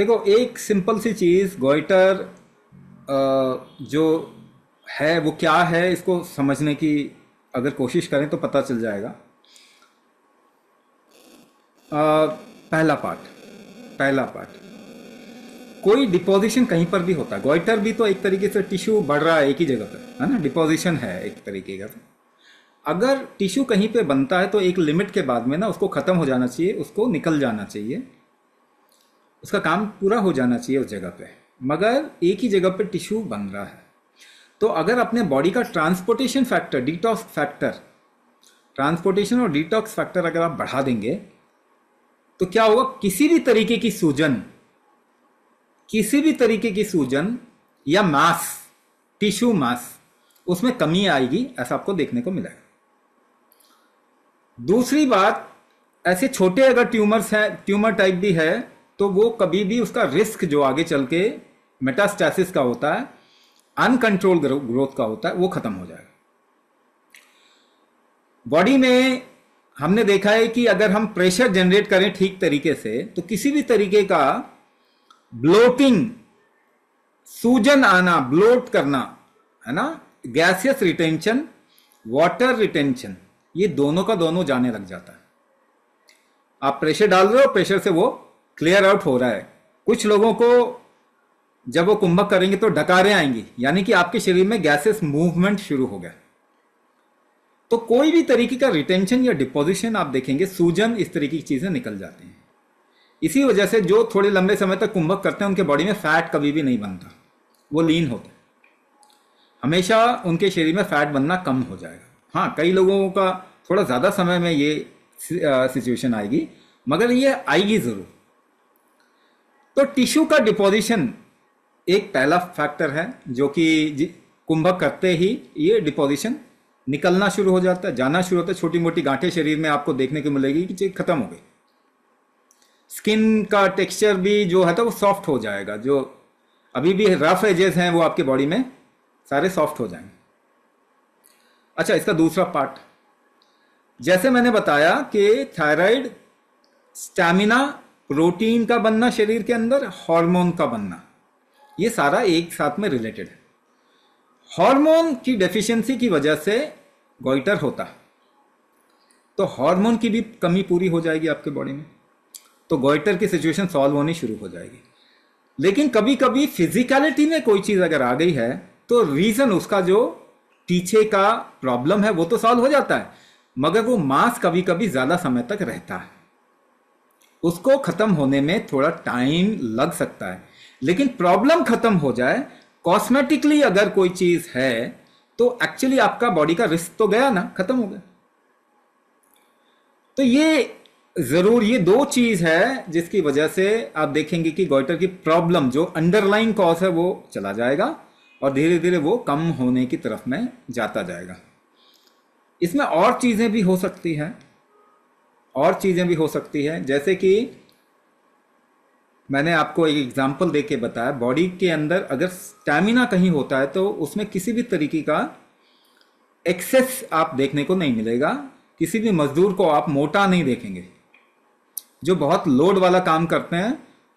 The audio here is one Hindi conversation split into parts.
देखो एक सिंपल सी चीज़ गोइटर जो है वो क्या है इसको समझने की अगर कोशिश करें तो पता चल जाएगा आ, पहला पार्ट पहला पार्ट कोई डिपोजिशन कहीं पर भी होता है गोइटर भी तो एक तरीके से टिश्यू बढ़ रहा है एक ही जगह पर है ना डिपोजिशन है एक तरीके का अगर टिश्यू कहीं पे बनता है तो एक लिमिट के बाद में ना उसको ख़त्म हो जाना चाहिए उसको निकल जाना चाहिए उसका काम पूरा हो जाना चाहिए उस जगह पे मगर एक ही जगह पे टिश्यू बन रहा है तो अगर अपने बॉडी का transportation factor detox factor transportation और डिटॉक्स फैक्टर अगर आप बढ़ा देंगे तो क्या होगा किसी भी तरीके की सूजन किसी भी तरीके की सूजन या मास टिश्यू मास उसमें कमी आएगी ऐसा आपको देखने को मिलेगा दूसरी बात ऐसे छोटे अगर ट्यूमर्स हैं ट्यूमर टाइप भी है तो वो कभी भी उसका रिस्क जो आगे चल के मेटास्टैसिस का होता है अनकंट्रोल ग्रोथ का होता है वो खत्म हो जाएगा बॉडी में हमने देखा है कि अगर हम प्रेशर जनरेट करें ठीक तरीके से तो किसी भी तरीके का ब्लोटिंग सूजन आना ब्लोट करना है ना गैसियस रिटेंशन वाटर रिटेंशन ये दोनों का दोनों जाने लग जाता है आप प्रेशर डाल रहे हो प्रेशर से वो क्लियर आउट हो रहा है कुछ लोगों को जब वो कुंभक करेंगे तो डकारें आएंगी यानी कि आपके शरीर में गैसेस मूवमेंट शुरू हो गया तो कोई भी तरीके का रिटेंशन या डिपोजिशन आप देखेंगे सूजन इस तरीके की चीज़ें निकल जाती हैं इसी वजह से जो थोड़े लंबे समय तक कुंभक करते हैं उनके बॉडी में फैट कभी भी नहीं बनता वो लीन होते हमेशा उनके शरीर में फैट बनना कम हो जाएगा हाँ कई लोगों का थोड़ा ज़्यादा समय में ये सिचुएशन आएगी मगर ये आएगी ज़रूर तो टिश्यू का डिपोजिशन एक पहला फैक्टर है जो कि कुंभक करते ही ये डिपोजिशन निकलना शुरू हो जाता है जाना शुरू होता है छोटी मोटी गांठें शरीर में आपको देखने को मिलेगी कि चीज खत्म हो गई स्किन का टेक्सचर भी जो है तो वो सॉफ्ट हो जाएगा जो अभी भी रफ एजेस हैं वो आपके बॉडी में सारे सॉफ्ट हो जाएंगे अच्छा इसका दूसरा पार्ट जैसे मैंने बताया कि थायराइड स्टैमिना प्रोटीन का बनना शरीर के अंदर हार्मोन का बनना ये सारा एक साथ में रिलेटेड है हार्मोन की डेफिशिएंसी की वजह से गोइटर होता है तो हार्मोन की भी कमी पूरी हो जाएगी आपके बॉडी में तो गोइटर की सिचुएशन सॉल्व होनी शुरू हो जाएगी लेकिन कभी कभी फिजिकलिटी में कोई चीज़ अगर आ गई है तो रीज़न उसका जो पीछे का प्रॉब्लम है वो तो सॉल्व हो जाता है मगर वो मास कभी कभी ज़्यादा समय तक रहता है उसको ख़त्म होने में थोड़ा टाइम लग सकता है लेकिन प्रॉब्लम ख़त्म हो जाए कॉस्मेटिकली अगर कोई चीज़ है तो एक्चुअली आपका बॉडी का रिस्क तो गया ना ख़त्म हो गया तो ये ज़रूर ये दो चीज़ है जिसकी वजह से आप देखेंगे कि गोइटर की प्रॉब्लम जो अंडरलाइन कॉज है वो चला जाएगा और धीरे धीरे वो कम होने की तरफ में जाता जाएगा इसमें और चीज़ें भी हो सकती हैं और चीज़ें भी हो सकती है जैसे कि मैंने आपको एक एग्जांपल देके बताया बॉडी के अंदर अगर स्टैमिना कहीं होता है तो उसमें किसी भी तरीके का एक्सेस आप देखने को नहीं मिलेगा किसी भी मजदूर को आप मोटा नहीं देखेंगे जो बहुत लोड वाला काम करते हैं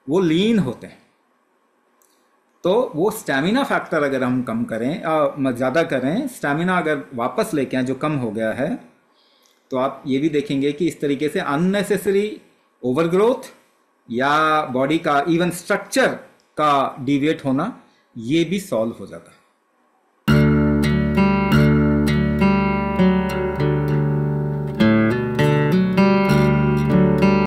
वो लीन होते हैं तो वो स्टैमिना फैक्टर अगर हम कम करें ज़्यादा करें स्टैमिना अगर वापस लेके आए जो कम हो गया है तो आप ये भी देखेंगे कि इस तरीके से अननेसेसरी ओवरग्रोथ या बॉडी का इवन स्ट्रक्चर का डिविएट होना ये भी सॉल्व हो जाता है